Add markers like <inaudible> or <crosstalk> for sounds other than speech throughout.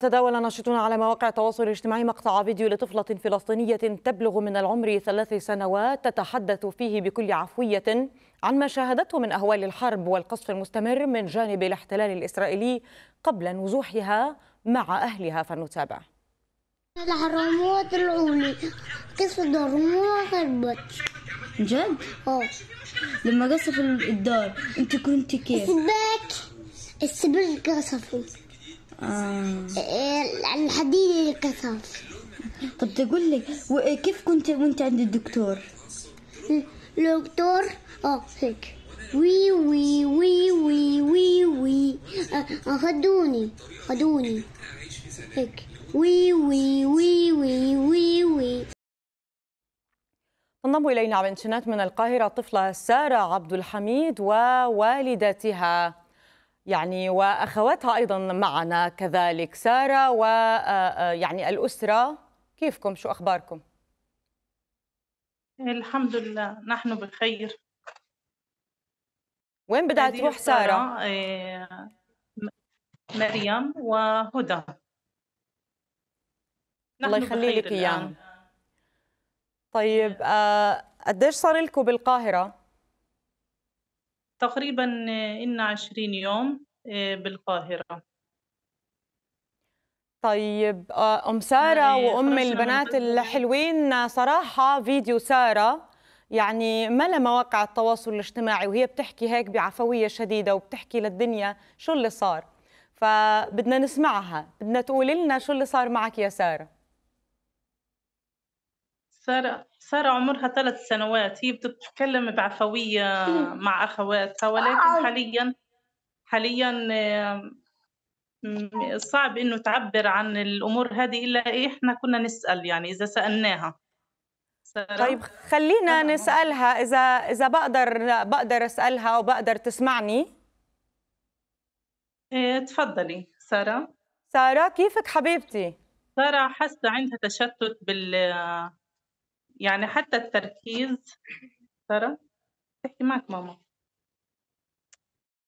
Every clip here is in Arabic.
تداول ناشطون على مواقع التواصل الاجتماعي مقطع فيديو لطفلة فلسطينية تبلغ من العمر ثلاث سنوات تتحدث فيه بكل عفوية عن ما شاهدته من أهوال الحرب والقصف المستمر من جانب الاحتلال الإسرائيلي قبل نزوحها مع أهلها فنتابع الحرامية طلعوني قصف الدار ما جد؟ اه لما قصف الدار انت كنت كيف؟ السباك السباك قصفوا آه. الحديد إيه، اللي كسر طب تقول لي إيه، كيف كنت وانت عند الدكتور؟ الدكتور اه هيك وي وي وي وي وي وي آه، آه، خدوني خدوني هيك وي وي وي وي وي وي تنضم الينا على الانترنت من القاهره طفله ساره عبد الحميد ووالدتها يعني واخواتها ايضا معنا كذلك ساره ويعني آه، آه، الاسره كيفكم شو اخباركم الحمد لله نحن بخير وين بدها تروح ساره آه، مريم وهدى الله يخلي لك اياهم طيب قديش صار لكم بالقاهره تقريبا آه، إن عشرين يوم آه، بالقاهرة طيب آه، أم سارة يعني وأم البنات الحلوين صراحة فيديو سارة يعني ملا مواقع التواصل الاجتماعي وهي بتحكي هيك بعفوية شديدة وبتحكي للدنيا شو اللي صار فبدنا نسمعها بدنا تقول لنا شو اللي صار معك يا سارة سارة سارة عمرها ثلاث سنوات هي بتتكلم بعفوية <laughs> مع أخواتها ولكن آه. حاليا حاليا صعب انه تعبر عن الامور هذه الا احنا كنا نسال يعني اذا سالناها طيب خلينا نسالها اذا اذا بقدر بقدر اسالها وبقدر تسمعني إيه تفضلي ساره ساره كيفك حبيبتي ساره حاسه عندها تشتت بال يعني حتى التركيز ترى تحكي معك ماما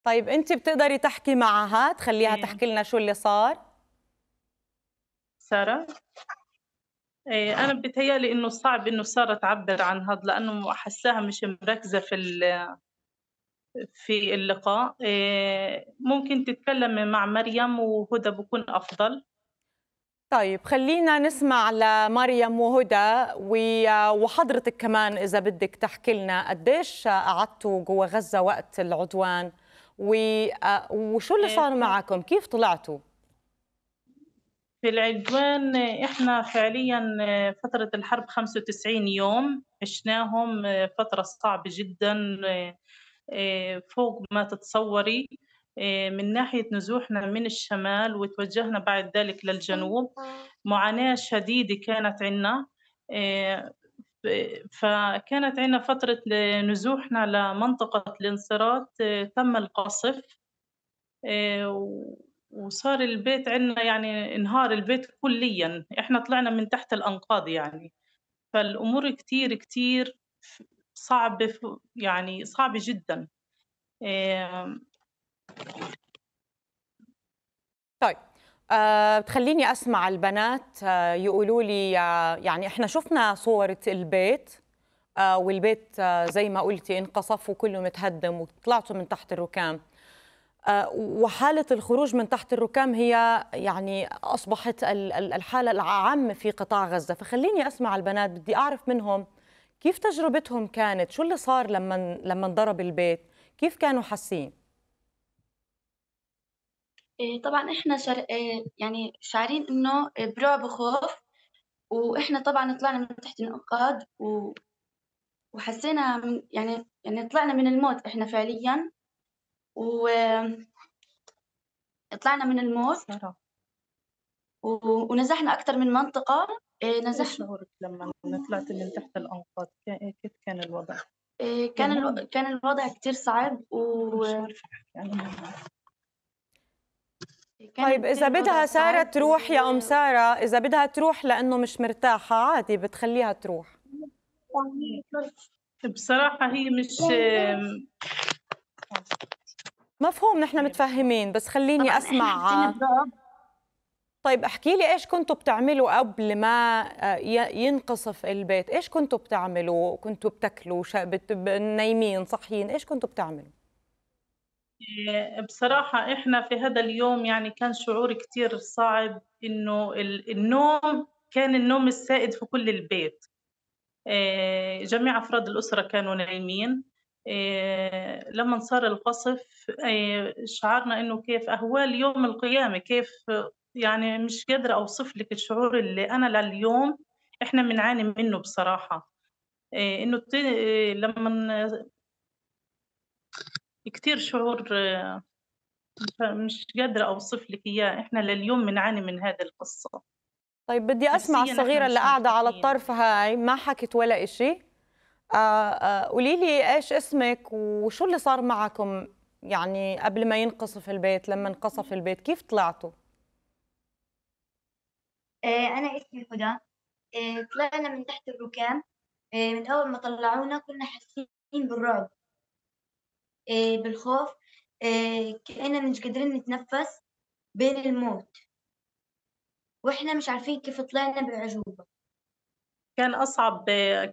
طيب انت بتقدري تحكي معها تخليها إيه. تحكي لنا شو اللي صار ساره إيه انا بتهيالي انه صعب انه ساره تعبر عن هذا لانه حساها مش مركزه في في اللقاء إيه ممكن تتكلم مع مريم وهدى بكون افضل طيب خلينا نسمع لمريم وهدى وحضرتك كمان اذا بدك تحكي لنا قديش قعدتوا جوا غزه وقت العدوان وشو اللي صار إيه. معكم كيف طلعتوا في العدوان احنا فعليا فترة الحرب 95 يوم عشناهم فترة صعبة جدا إيه، فوق ما تتصوري آه، من ناحية نزوحنا من الشمال وتوجهنا بعد ذلك للجنوب أيوة. معاناة شديدة كانت عنا آه، فكانت عنا فترة نزوحنا لمنطقة الانصراط آه، تم القصف وصار البيت عنا يعني انهار البيت كليا احنا طلعنا من تحت الانقاض يعني فالامور كتير كتير صعبة يعني صعبة جدا طيب أه بتخليني اسمع البنات أه يقولوا لي آه، يعني احنا شفنا صوره البيت أه والبيت أه زي ما قلتي انقصف وكله متهدم وطلعتوا من تحت الركام أه وحاله الخروج من تحت الركام هي يعني اصبحت الحاله العامه في قطاع غزه فخليني اسمع البنات بدي اعرف منهم كيف تجربتهم كانت شو اللي صار لما لما انضرب البيت كيف كانوا حاسين إيه، طبعا احنا شر... إيه، يعني شعرين انه إيه، برعب وخوف واحنا طبعا طلعنا من تحت الانقاض و... وحسينا من... يعني يعني طلعنا من الموت احنا فعليا و طلعنا من الموت و... ونزحنا اكثر من منطقه نزحنا شعورك لما طلعت من تحت الانقاض كيف كان الوضع؟ كان الو... كان الوضع كثير صعب و طيب اذا بدها ساره تروح يا ام ساره اذا بدها تروح لانه مش مرتاحه عادي بتخليها تروح طيب، بصراحه هي مش مفهوم نحن متفهمين بس خليني اسمع <laughs> طيب احكي لي ايش كنتوا بتعملوا قبل ما آه، ينقصف البيت ايش كنتوا بتعملوا كنتوا بتاكلوا نايمين صاحيين ايش كنتوا بتعملوا بصراحة إحنا في هذا اليوم يعني كان شعور كتير صعب إنه النوم كان النوم السائد في كل البيت آه، جميع أفراد الأسرة كانوا نايمين آه، لما صار القصف آه، شعرنا إنه كيف أهوال يوم القيامة كيف يعني مش قادرة أوصف لك الشعور اللي أنا لليوم إحنا بنعاني منه بصراحة إنه لما كتير شعور آه، مش قادرة أوصف لك إياه إحنا لليوم بنعاني من هذه القصة طيب بدي أسمع الصغيرة اللي قاعدة على الطرف هاي ما حكت ولا إشي آه، آه، قولي لي إيش اسمك وشو اللي صار معكم يعني قبل ما ينقصف البيت لما انقصف البيت كيف طلعتوا؟ أنا اسمي هدى طلعنا من تحت الركام من أول ما طلعونا كنا حاسين بالرعب آه، بالخوف آه، كأننا مش قادرين نتنفس بين الموت وإحنا مش عارفين كيف طلعنا بالعجوبة كان أصعب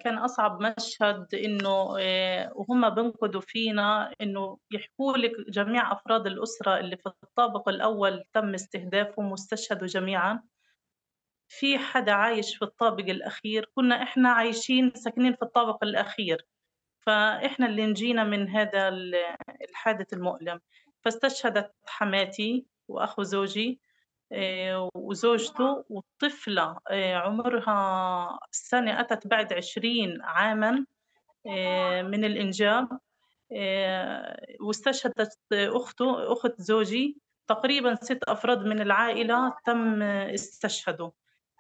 كان أصعب مشهد إنه آه، وهم بينقدوا فينا إنه يحكوا لك جميع أفراد الأسرة اللي في الطابق الأول تم استهدافهم واستشهدوا جميعا في حدا عايش في الطابق الأخير كنا إحنا عايشين ساكنين في الطابق الأخير فإحنا اللي نجينا من هذا الحادث المؤلم فاستشهدت حماتي وأخو زوجي آه، وزوجته والطفلة آه، عمرها سنة أتت بعد عشرين عاما آه، من الإنجاب واستشهدت أخته أخت زوجي تقريبا ست أفراد من العائلة تم استشهدوا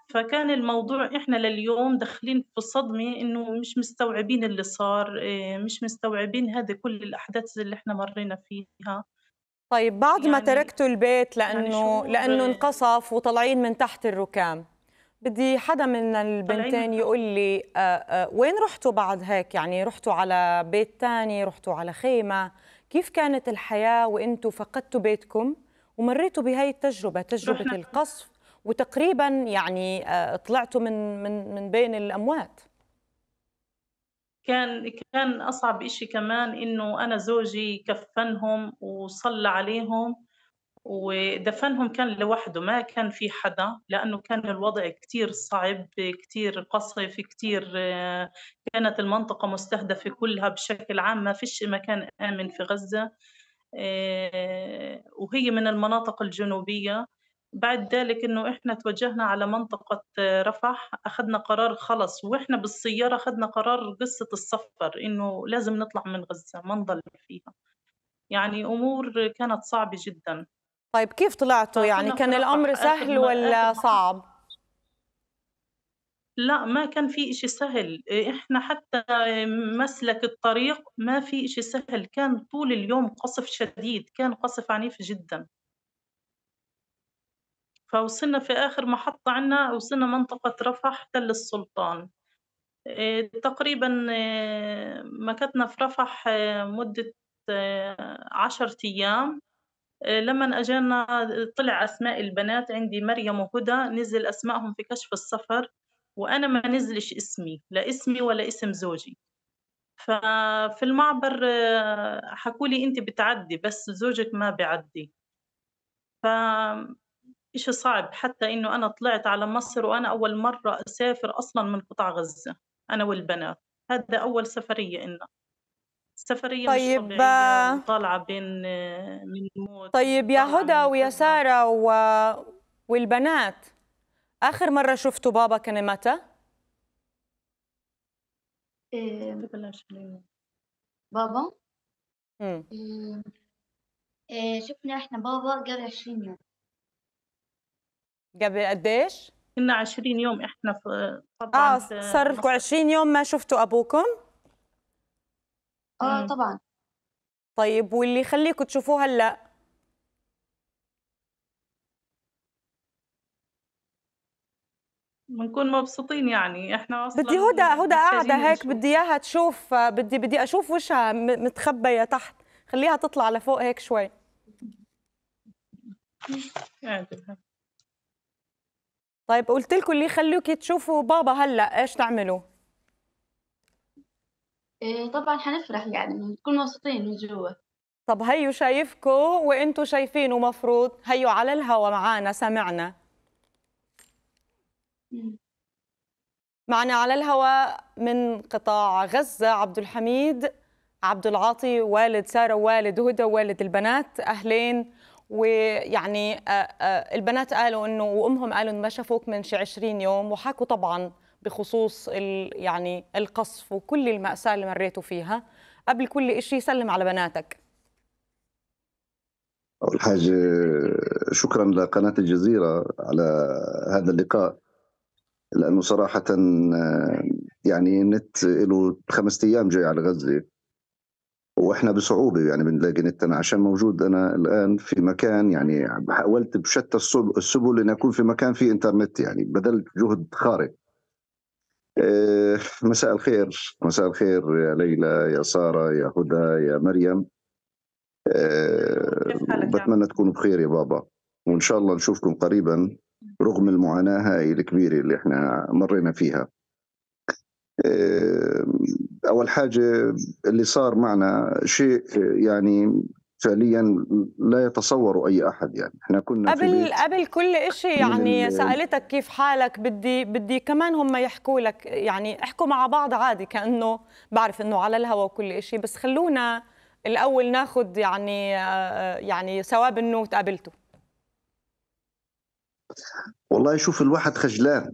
فكان الموضوع احنا لليوم داخلين في صدمه انه مش مستوعبين اللي صار آه، مش مستوعبين هذه كل الاحداث اللي احنا مرينا فيها طيب بعد يعني ما تركتوا البيت لانه يعني لانه آه. انقصف وطالعين من تحت الركام بدي حدا من البنتين يقول لي آه، وين رحتوا بعد هيك يعني رحتوا على بيت ثاني رحتوا على خيمة كيف كانت الحياة وانتم فقدتوا بيتكم ومريتوا بهي التجربة تجربة القصف وتقريبا يعني آه، طلعتوا من من من بين الاموات كان كان اصعب شيء كمان انه انا زوجي كفنهم وصلى عليهم ودفنهم كان لوحده ما كان في حدا لأنه كان الوضع كثير صعب كثير قصف كثير آه، كانت المنطقة مستهدفة كلها بشكل عام ما فيش مكان آمن في غزة آه، وهي من المناطق الجنوبية بعد ذلك انه احنا توجهنا على منطقه آه، رفح اخذنا قرار خلص واحنا بالسياره اخذنا قرار قصه السفر انه لازم نطلع من غزه ما نضل فيها يعني امور كانت صعبه جدا طيب كيف طلعتوا يعني كان الامر سهل ولا صعب لا ما كان في إشي سهل إحنا حتى مسلك الطريق ما في إشي سهل كان طول اليوم قصف شديد كان قصف عنيف جدا فوصلنا في آخر محطة عنا وصلنا منطقة رفح تل السلطان آه، تقريبا آه، مكتنا في رفح آه، مدة عشرة أيام لما أجانا طلع أسماء البنات عندي مريم وهدى نزل أسمائهم في كشف السفر وأنا ما نزلش اسمي لا اسمي ولا اسم زوجي ففي المعبر حكولي أنت بتعدي بس زوجك ما بيعدي إشي صعب حتى إنه أنا طلعت على مصر وأنا أول مرة أسافر أصلا من قطاع غزة أنا والبنات هذا أول سفرية إنا سفرية طيب مش آه، طالعة بين من الموت طيب يا هدى ويا سارة و... والبنات آخر مرة شفتوا إيه، طيب، بابا كان متى؟ إيه بابا؟ إيه شفنا احنا بابا قبل 20 يوم قبل قديش؟ كنا 20 يوم احنا في طبعا اه صار لكم 20 يوم ما شفتوا ابوكم؟ اه طبعا طيب واللي يخليكم تشوفوه هلا؟ بنكون مبسوطين يعني احنا اصلا بدي هدى هدى قاعده هيك بدي اياها تشوف بدي بدي اشوف وشها متخبيه تحت خليها تطلع لفوق هيك شوي آه، طيب قلت لكم اللي خلوكي تشوفوا بابا هلا ايش تعملوا؟ إيه طبعا حنفرح يعني نكون مبسوطين من جوا طب هيو شايفكم وانتم شايفينه مفروض هيو على الهوا معانا سمعنا معنا على الهوا من قطاع غزة عبد الحميد عبد العاطي والد سارة والد هدى والد البنات أهلين ويعني آه، آه، البنات قالوا انه وامهم قالوا انه ما شافوك من شي 20 يوم وحكوا طبعا بخصوص يعني القصف وكل المأساة اللي مريتوا فيها قبل كل شيء سلم على بناتك أول حاجة شكرا لقناة الجزيرة على هذا اللقاء لأنه صراحة آه، يعني النت له خمسة أيام جاي على غزة واحنا بصعوبه يعني بنلاقي نت انا عشان موجود انا الان في مكان يعني حاولت بشتى السبل ان اكون في مكان في انترنت يعني بذلت جهد خارق آه، مساء الخير مساء الخير يا ليلى يا ساره يا هدى يا مريم آه، بتمنى تكونوا بخير يا بابا وان شاء الله نشوفكم قريبا رغم المعاناه هاي الكبيره اللي احنا مرينا فيها آه، اول حاجه اللي صار معنا شيء آه، يعني فعليا لا يتصوره اي احد يعني احنا كنا قبل قبل كل شيء يعني سالتك كيف حالك بدي بدي كمان هم يحكوا لك يعني احكوا مع بعض عادي كانه بعرف انه على الهواء وكل شيء بس خلونا الاول ناخذ يعني آه، يعني ثواب انه تقابلته والله شوف الواحد خجلان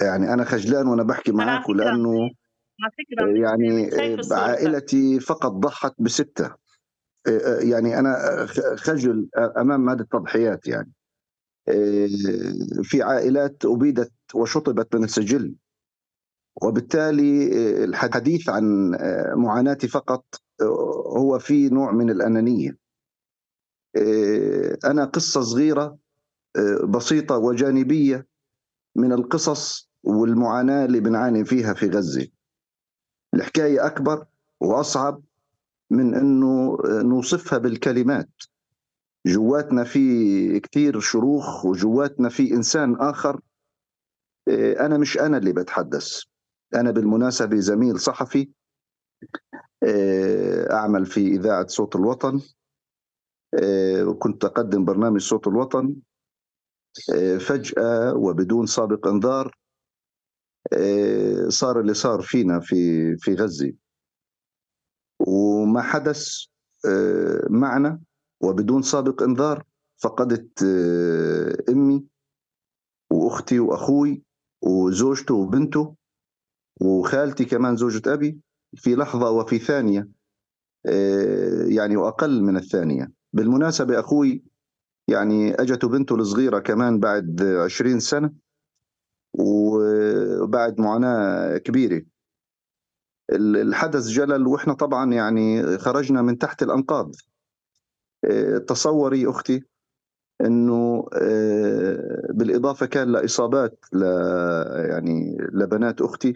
يعني انا خجلان وانا بحكي معك لانه يعني عائلتي فقط ضحت بسته آه، آه، يعني انا خجل امام هذه التضحيات يعني آه، في عائلات ابيدت وشطبت من السجل وبالتالي الحديث عن معاناتي فقط هو في نوع من الانانيه انا قصه صغيره بسيطه وجانبيه من القصص والمعاناه اللي بنعاني فيها في غزه. الحكايه اكبر واصعب من انه نوصفها بالكلمات. جواتنا في كثير شروخ وجواتنا في انسان اخر إيه، انا مش انا اللي بتحدث انا بالمناسبه زميل صحفي إيه، اعمل في اذاعه صوت الوطن وكنت إيه، اقدم برنامج صوت الوطن آه، فجأة وبدون سابق انذار آه، صار اللي صار فينا في في غزة وما حدث آه، معنا وبدون سابق انذار فقدت امي واختي واخوي وزوجته وبنته وخالتي كمان زوجة ابي في لحظة وفي ثانية يعني واقل من الثانية بالمناسبة اخوي يعني اجته بنته الصغيره كمان بعد 20 سنه وبعد معاناه كبيره الحدث جلل واحنا طبعا يعني خرجنا من تحت الانقاض آه، تصوري اختي انه آه، بالاضافه كان لاصابات ل يعني لبنات اختي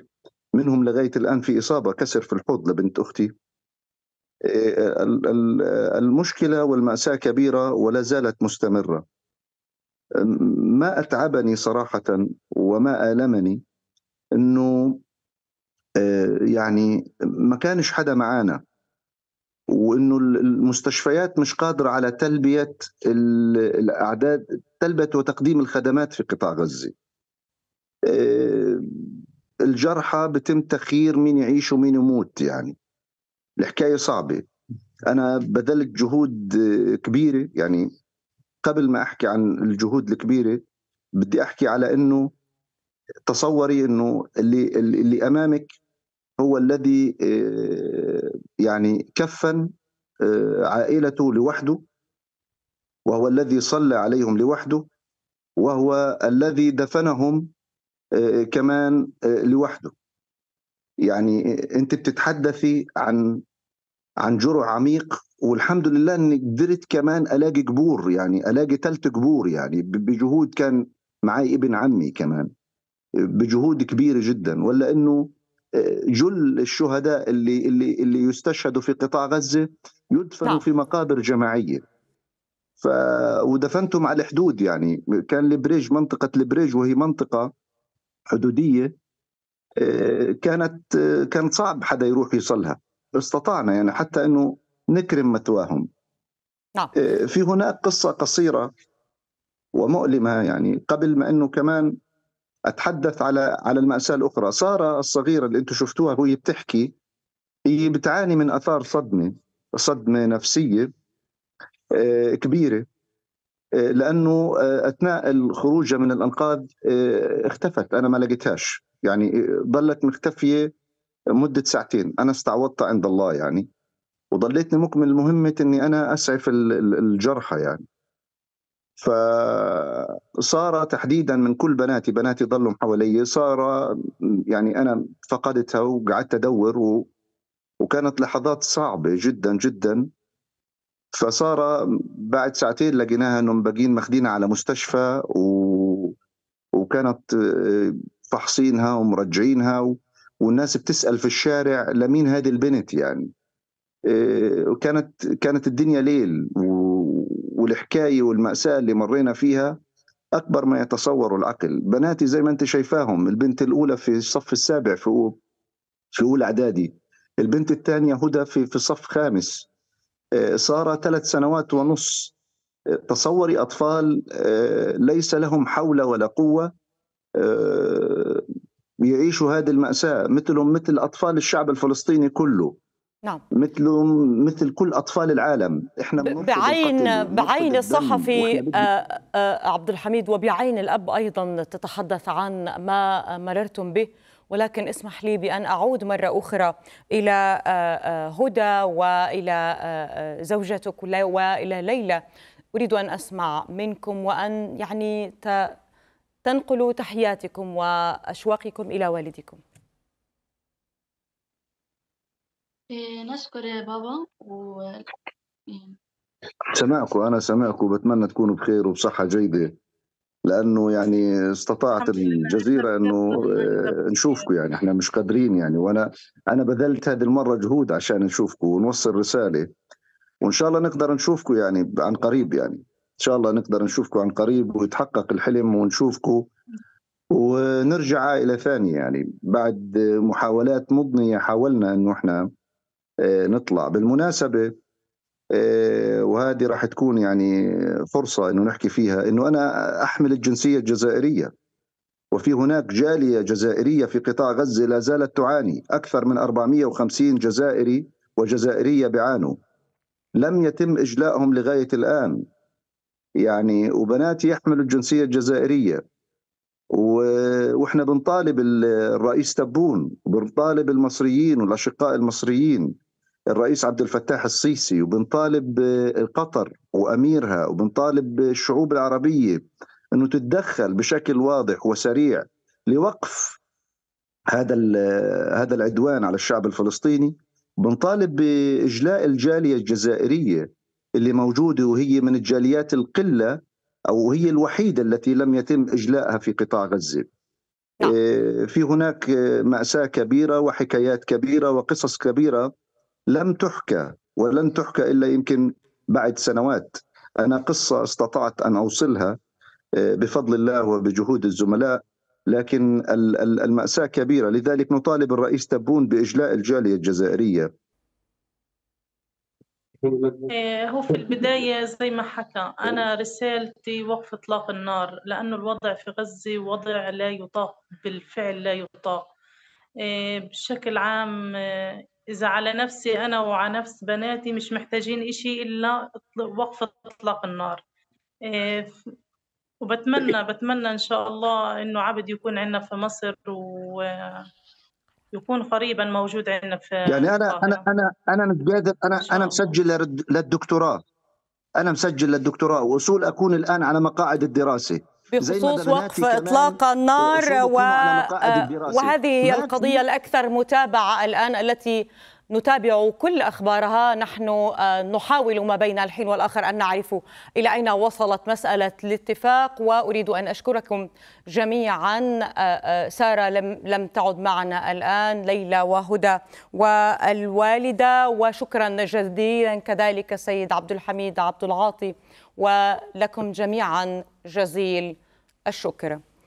منهم لغايه الان في اصابه كسر في الحوض لبنت اختي المشكلة والمأساة كبيرة ولا زالت مستمرة ما أتعبني صراحة وما آلمني أنه آه، يعني ما كانش حدا معانا وانه المستشفيات مش قادره على تلبيه الاعداد تلبيه وتقديم الخدمات في قطاع غزه. آه، الجرحى بتم تخيير مين يعيش ومين يموت يعني. الحكايه صعبه انا بذلت جهود كبيره يعني قبل ما احكي عن الجهود الكبيره بدي احكي على انه تصوري انه اللي اللي امامك هو الذي آه، يعني كفن آه، عائلته لوحده وهو الذي صلى عليهم لوحده وهو الذي دفنهم آه، كمان لوحده يعني انت بتتحدثي عن عن جرع عميق والحمد لله اني قدرت كمان الاقي قبور يعني الاقي ثلث قبور يعني بجهود كان معي ابن عمي كمان بجهود كبيره جدا ولا انه آه، جل الشهداء اللي اللي اللي يستشهدوا في قطاع غزه يدفنوا نعم. في مقابر جماعيه ف ودفنتهم على الحدود يعني كان البريج منطقه البريج وهي منطقه حدوديه آه، كانت آه، كان صعب حدا يروح يوصلها استطعنا يعني حتى انه نكرم مثواهم نعم. آه، في هناك قصه قصيره ومؤلمه يعني قبل ما انه كمان اتحدث على على الماساه الاخرى ساره الصغيره اللي انتم شفتوها وهي بتحكي هي بتعاني من اثار صدمه صدمه نفسيه آه، كبيره آه، لانه اثناء الخروج من الانقاض اختفت انا ما لقيتهاش يعني ظلت مختفيه مده ساعتين انا استعوضت عند الله يعني وضليتني مكمل مهمه اني انا اسعف الجرحى يعني فصار تحديدا من كل بناتي بناتي ضلوا حوالي صار يعني انا فقدتها وقعدت ادور و... وكانت لحظات صعبه جدا جدا فصار بعد ساعتين لقيناها انهم باقيين ماخدينها على مستشفى و... وكانت فحصينها ومرجعينها و... والناس بتسال في الشارع لمين هذه البنت يعني وكانت آه، كانت الدنيا ليل والحكايه والماساه اللي مرينا فيها اكبر ما يتصوره العقل بناتي زي ما انت شايفاهم البنت الاولى في الصف السابع في في اولى اعدادي البنت الثانيه هدى في في صف خامس ساره آه، ثلاث سنوات ونص آه، تصوري اطفال ليس لهم حول ولا قوه بيعيشوا هذه المأساة مثلهم مثل أطفال الشعب الفلسطيني كله نعم مثل مثل كل أطفال العالم إحنا بعين بعين الصحفي آه، آه، عبد الحميد وبعين الأب أيضا تتحدث عن ما مررتم به ولكن اسمح لي بأن أعود مرة أخرى إلى آه، هدى وإلى زوجتك وإلى ليلى أريد أن أسمع منكم وأن يعني تنقل تحياتكم وأشواقكم إلى والدكم إيه، نشكر يا بابا و إيه. سمعكم أنا سمعكم بتمنى تكونوا بخير وبصحة جيدة لأنه يعني استطاعت الجزيرة أنه آه، نشوفكم يعني إحنا مش قادرين يعني وأنا أنا بذلت هذه المرة جهود عشان نشوفكم ونوصل رسالة وإن شاء الله نقدر نشوفكم يعني عن قريب يعني ان شاء الله نقدر نشوفكم عن قريب ويتحقق الحلم ونشوفكم ونرجع عائله ثانيه يعني بعد محاولات مضنيه حاولنا انه احنا آه، نطلع بالمناسبه آه، وهذه راح تكون يعني فرصه انه نحكي فيها انه انا احمل الجنسيه الجزائريه وفي هناك جاليه جزائريه في قطاع غزه لا زالت تعاني اكثر من 450 جزائري وجزائريه بيعانوا لم يتم اجلائهم لغايه الان يعني وبناتي يحملوا الجنسيه الجزائريه واحنا بنطالب الرئيس تبون وبنطالب المصريين والاشقاء المصريين الرئيس عبد الفتاح السيسي وبنطالب قطر واميرها وبنطالب الشعوب العربيه انه تتدخل بشكل واضح وسريع لوقف هذا هذا العدوان على الشعب الفلسطيني بنطالب باجلاء الجاليه الجزائريه اللي موجوده وهي من الجاليات القله او هي الوحيده التي لم يتم اجلائها في قطاع غزه. نعم. آه، في هناك آه، ماساه كبيره وحكايات كبيره وقصص كبيره لم تحكى ولن تحكى الا يمكن بعد سنوات. انا قصه استطعت ان اوصلها آه، بفضل الله وبجهود الزملاء لكن المأساة كبيرة لذلك نطالب الرئيس تبون بإجلاء الجالية الجزائرية آه، هو في البداية زي ما حكى أنا رسالتي وقف إطلاق النار لأنه الوضع في غزة وضع لا يطاق بالفعل لا يطاق آه، بشكل عام آه، إذا على نفسي أنا وعلى نفس بناتي مش محتاجين إشي إلا وقف إطلاق النار وبتمنى بتمنى إن شاء الله إنه عبد يكون عندنا في مصر و يكون قريبا موجود عندنا في يعني انا انا انا انا متقادر انا انا مسجل للدكتوراه انا مسجل للدكتوراه واصول اكون الان على مقاعد الدراسه بخصوص وقف اطلاق النار و... وهذه هي القضيه الاكثر متابعه الان التي نتابع كل أخبارها نحن آه، نحاول ما بين الحين والآخر أن نعرف إلى أين وصلت مسألة الاتفاق وأريد أن أشكركم جميعا آه، آه، سارة لم, لم تعد معنا الآن ليلى وهدى والوالدة وشكرا جزيلا كذلك السيد عبد الحميد عبد العاطي ولكم جميعا جزيل الشكر